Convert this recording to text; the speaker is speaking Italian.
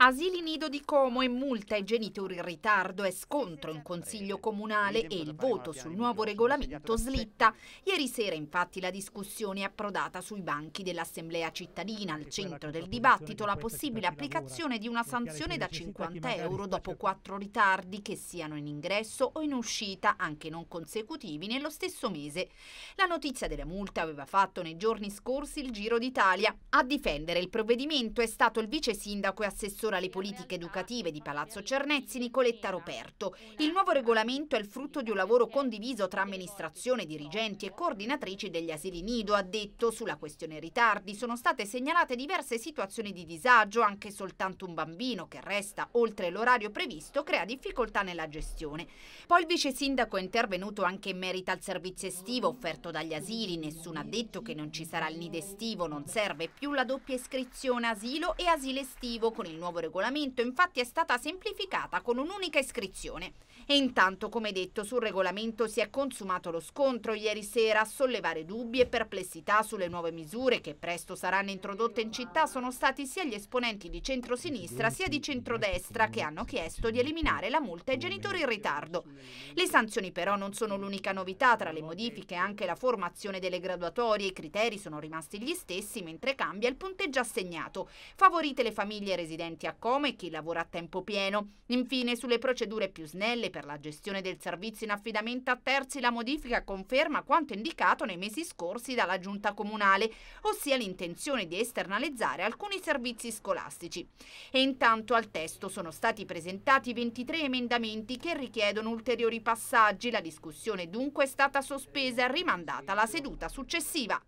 Asili nido di Como e multa ai genitori in ritardo e scontro in consiglio eh, comunale e il voto sul nuovo regolamento slitta. Ieri sera infatti la discussione è approdata sui banchi dell'Assemblea cittadina. Al centro del dibattito la possibile applicazione di una sanzione da 50 euro dopo quattro ritardi che siano in ingresso o in uscita, anche non consecutivi, nello stesso mese. La notizia della multa aveva fatto nei giorni scorsi il Giro d'Italia. A difendere il provvedimento è stato il vice sindaco e assessore relazione alle politiche educative di Palazzo Cernezzi Nicoletta Roperto. Il nuovo regolamento è il frutto di un lavoro condiviso tra amministrazione, dirigenti e coordinatrici degli asili nido. Ha detto sulla questione ritardi sono state segnalate diverse situazioni di disagio, anche soltanto un bambino che resta oltre l'orario previsto crea difficoltà nella gestione. Poi il vice sindaco è intervenuto anche in merito al servizio estivo offerto dagli asili. Nessuno ha detto che non ci sarà il nido estivo, non serve più la doppia iscrizione asilo e asile estivo con il nuovo nuovo regolamento infatti è stata semplificata con un'unica iscrizione. E intanto, come detto, sul regolamento si è consumato lo scontro ieri sera a sollevare dubbi e perplessità sulle nuove misure che presto saranno introdotte in città sono stati sia gli esponenti di centrosinistra sia di centrodestra che hanno chiesto di eliminare la multa ai genitori in ritardo. Le sanzioni però non sono l'unica novità, tra le modifiche anche la formazione delle graduatorie, i criteri sono rimasti gli stessi mentre cambia il punteggio assegnato. Favorite le famiglie residenti sia come chi lavora a tempo pieno. Infine, sulle procedure più snelle per la gestione del servizio in affidamento a terzi, la modifica conferma quanto indicato nei mesi scorsi dalla Giunta Comunale, ossia l'intenzione di esternalizzare alcuni servizi scolastici. E intanto al testo sono stati presentati 23 emendamenti che richiedono ulteriori passaggi. La discussione dunque è stata sospesa e rimandata alla seduta successiva.